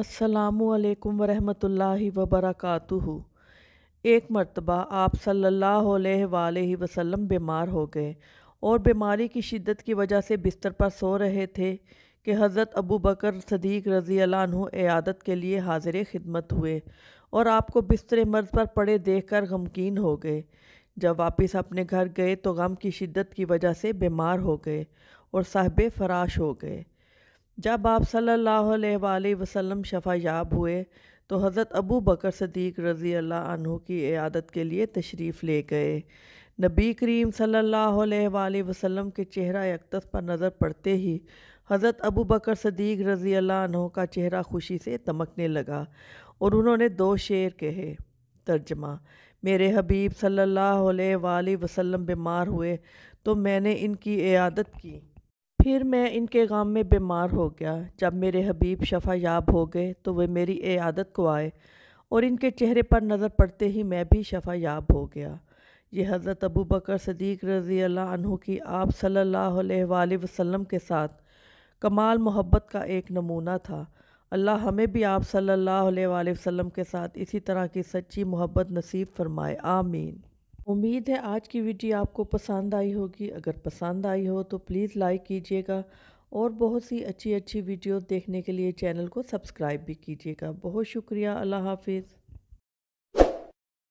अस्सलाम वरहमतुल्लाहि वबरकातुहु एक मरतबा आप सल्लल्लाहु अलैहि वसल्लम बीमार हो गए और बीमारी की शिद्दत की वजह से बिस्तर पर सो रहे थे कि हज़रत अबू बकर सदीक रज़ी अलानहु एयादत के लिए हाजिर खिदमत हुए और आपको बिस्तर मर्ज पर पड़े देख कर गमकिन हो गए जब वापस अपने घर गए तो गम की शिद्दत की वजह से बीमार हो गए और साहब फराश हो गए जब आप सल्लल्लाहु अलैहि वसल्लम याब हुए तो हज़रत अबू बकर सदीक रज़ी अल्लाह अनहु की आदत के लिए तशरीफ़ ले गए नबी करीम सल्लल्लाहु अलैहि वसल्लम के चेहरा यकतस पर नज़र पड़ते ही हज़रत अबू बकर सदीक रज़ी अल्लाह का चेहरा खुशी से तमकने लगा और उन्होंने दो शेर कहे तर्जमा मेरे हबीब सल्लल्लाहु अलैहि वसल्लम बीमार हुए तो मैंने इनकी इयादत की फिर मैं इनके गम में बीमार हो गया जब मेरे हबीब शफा याब हो गए तो वे मेरी एयादत आदत को आए और इनके चेहरे पर नज़र पड़ते ही मैं भी शफा याब हो गया ये हज़रत अबू बकर सदीक रज़ी अल्लाह की आप सल्ला अलैहि के साथ कमाल मोहब्बत का एक नमूना था अल्लाह हमें भी आप सल्ला वसलम के साथ इसी तरह की सच्ची मोहब्बत नसीब फरमाए आमीन उम्मीद है आज की वीडियो आपको पसंद आई होगी अगर पसंद आई हो तो प्लीज़ लाइक कीजिएगा और बहुत सी अच्छी अच्छी वीडियो देखने के लिए चैनल को सब्सक्राइब भी कीजिएगा बहुत शुक्रिया अल्लाह हाफिज़